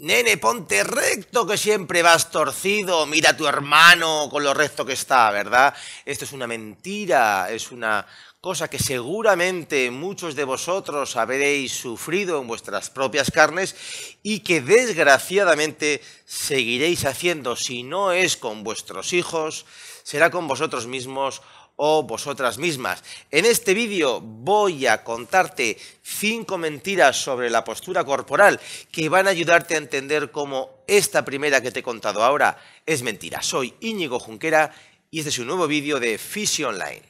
Nene, ponte recto que siempre vas torcido. Mira a tu hermano con lo recto que está, ¿verdad? Esto es una mentira, es una cosa que seguramente muchos de vosotros habréis sufrido en vuestras propias carnes y que desgraciadamente seguiréis haciendo, si no es con vuestros hijos, será con vosotros mismos o vosotras mismas. En este vídeo voy a contarte 5 mentiras sobre la postura corporal que van a ayudarte a entender cómo esta primera que te he contado ahora es mentira. Soy Íñigo Junquera y este es un nuevo vídeo de Fisio Online.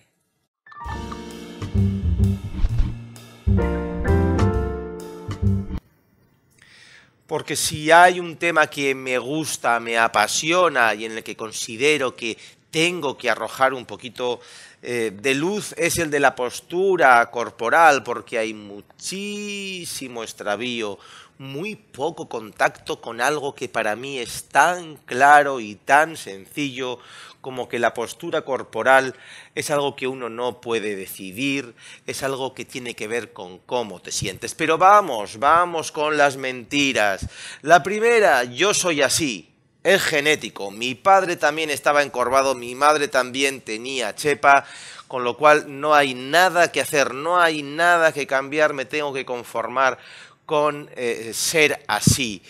Porque si hay un tema que me gusta, me apasiona y en el que considero que tengo que arrojar un poquito eh, de luz es el de la postura corporal, porque hay muchísimo extravío, muy poco contacto con algo que para mí es tan claro y tan sencillo como que la postura corporal es algo que uno no puede decidir, es algo que tiene que ver con cómo te sientes. Pero vamos, vamos con las mentiras. La primera, yo soy así es genético. Mi padre también estaba encorvado, mi madre también tenía chepa, con lo cual no hay nada que hacer, no hay nada que cambiar, me tengo que conformar con eh, ser así.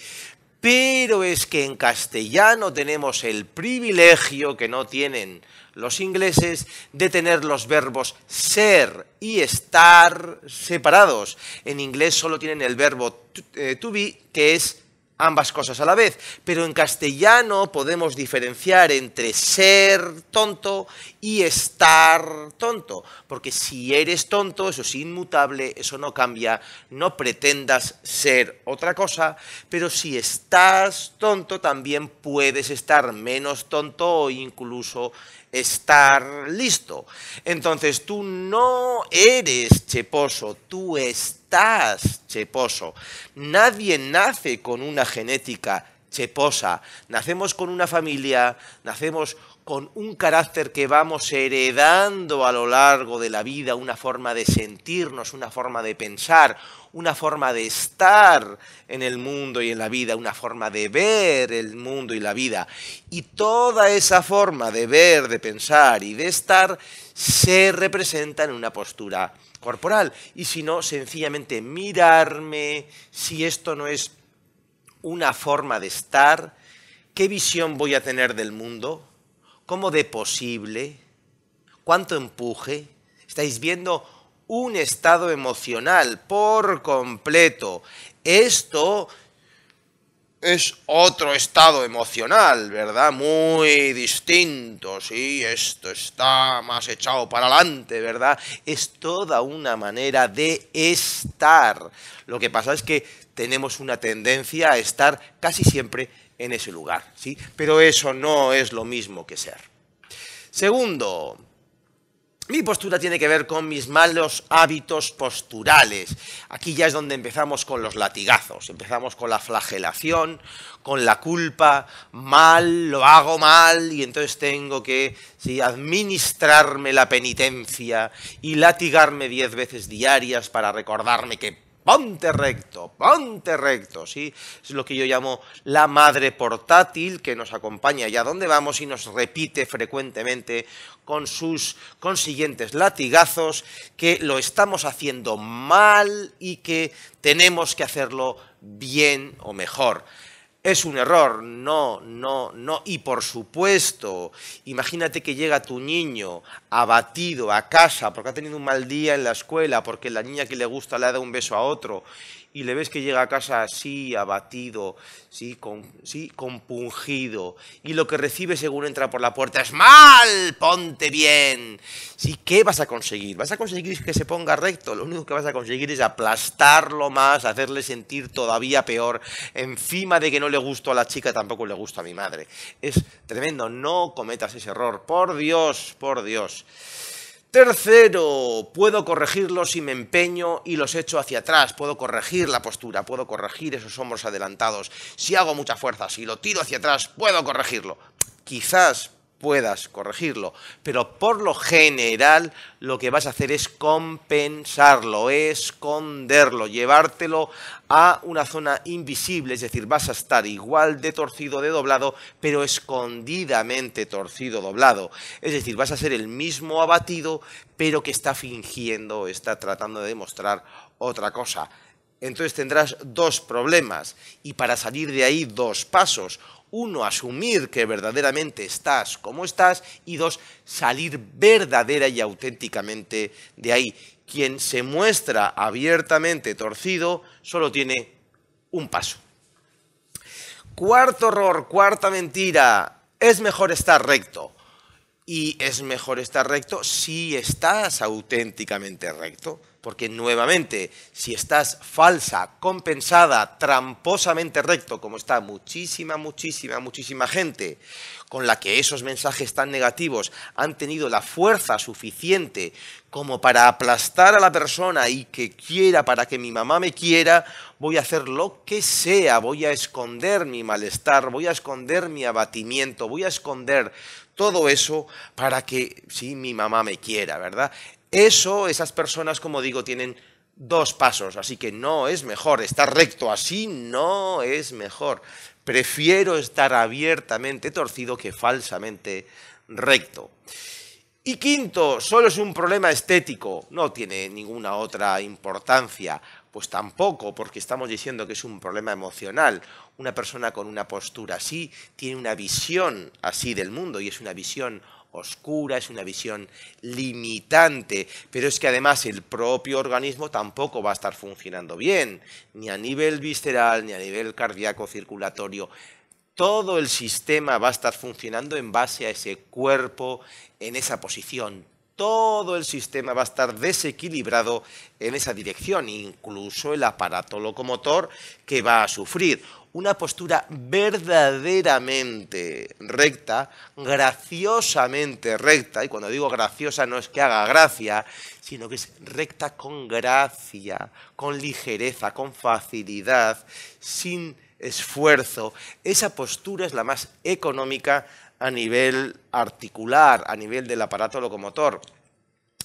Pero es que en castellano tenemos el privilegio que no tienen los ingleses de tener los verbos ser y estar separados. En inglés solo tienen el verbo eh, to be, que es ambas cosas a la vez, pero en castellano podemos diferenciar entre ser tonto y estar tonto, porque si eres tonto, eso es inmutable, eso no cambia, no pretendas ser otra cosa, pero si estás tonto también puedes estar menos tonto o incluso estar listo. Entonces tú no eres cheposo, tú estás estás cheposo. Nadie nace con una genética cheposa. Nacemos con una familia, nacemos con un carácter que vamos heredando a lo largo de la vida, una forma de sentirnos, una forma de pensar, una forma de estar en el mundo y en la vida, una forma de ver el mundo y la vida. Y toda esa forma de ver, de pensar y de estar se representa en una postura corporal, y si no, sencillamente mirarme, si esto no es una forma de estar, qué visión voy a tener del mundo, cómo de posible, cuánto empuje. Estáis viendo un estado emocional por completo. Esto es otro estado emocional, ¿verdad? Muy distinto, sí, esto está más echado para adelante, ¿verdad? Es toda una manera de estar. Lo que pasa es que tenemos una tendencia a estar casi siempre en ese lugar, ¿sí? Pero eso no es lo mismo que ser. Segundo, mi postura tiene que ver con mis malos hábitos posturales. Aquí ya es donde empezamos con los latigazos, empezamos con la flagelación, con la culpa, mal, lo hago mal y entonces tengo que administrarme la penitencia y latigarme diez veces diarias para recordarme que ponte recto, ponte recto, ¿sí? Es lo que yo llamo la madre portátil que nos acompaña allá donde vamos y nos repite frecuentemente con sus consiguientes latigazos que lo estamos haciendo mal y que tenemos que hacerlo bien o mejor es un error, no, no, no. Y por supuesto, imagínate que llega tu niño abatido a casa porque ha tenido un mal día en la escuela, porque la niña que le gusta le ha dado un beso a otro y le ves que llega a casa así, abatido, sí, con, sí, compungido, y lo que recibe según entra por la puerta es mal, ponte bien. ¿Sí? ¿Qué vas a conseguir? Vas a conseguir que se ponga recto, lo único que vas a conseguir es aplastarlo más, hacerle sentir todavía peor, encima de que no le gustó a la chica, tampoco le gusta a mi madre. Es tremendo, no cometas ese error, por Dios, por Dios. Tercero, puedo corregirlos si me empeño y los echo hacia atrás, puedo corregir la postura, puedo corregir esos hombros adelantados. Si hago mucha fuerza, si lo tiro hacia atrás, puedo corregirlo. Quizás puedas corregirlo, pero por lo general lo que vas a hacer es compensarlo, esconderlo, llevártelo a una zona invisible, es decir, vas a estar igual de torcido de doblado, pero escondidamente torcido doblado, es decir, vas a ser el mismo abatido, pero que está fingiendo, está tratando de demostrar otra cosa. Entonces tendrás dos problemas y para salir de ahí dos pasos uno, asumir que verdaderamente estás como estás y dos, salir verdadera y auténticamente de ahí. Quien se muestra abiertamente torcido solo tiene un paso. Cuarto error, cuarta mentira, es mejor estar recto y es mejor estar recto si estás auténticamente recto. Porque nuevamente, si estás falsa, compensada, tramposamente recto, como está muchísima, muchísima, muchísima gente, con la que esos mensajes tan negativos han tenido la fuerza suficiente como para aplastar a la persona y que quiera, para que mi mamá me quiera, voy a hacer lo que sea, voy a esconder mi malestar, voy a esconder mi abatimiento, voy a esconder todo eso para que, sí, mi mamá me quiera, ¿verdad? Eso, esas personas, como digo, tienen dos pasos, así que no es mejor, estar recto así no es mejor. Prefiero estar abiertamente torcido que falsamente recto. Y quinto, solo es un problema estético, no tiene ninguna otra importancia. Pues tampoco, porque estamos diciendo que es un problema emocional. Una persona con una postura así tiene una visión así del mundo y es una visión oscura, es una visión limitante, pero es que además el propio organismo tampoco va a estar funcionando bien, ni a nivel visceral, ni a nivel cardíaco circulatorio. Todo el sistema va a estar funcionando en base a ese cuerpo en esa posición todo el sistema va a estar desequilibrado en esa dirección, incluso el aparato locomotor que va a sufrir una postura verdaderamente recta, graciosamente recta, y cuando digo graciosa no es que haga gracia, sino que es recta con gracia, con ligereza, con facilidad, sin esfuerzo. Esa postura es la más económica a nivel articular, a nivel del aparato locomotor.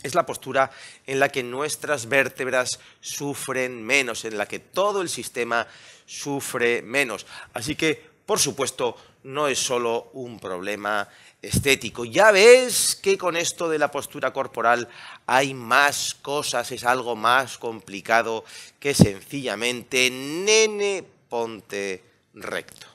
Es la postura en la que nuestras vértebras sufren menos, en la que todo el sistema sufre menos. Así que, por supuesto, no es solo un problema estético. Ya ves que con esto de la postura corporal hay más cosas, es algo más complicado que sencillamente, nene, ponte recto.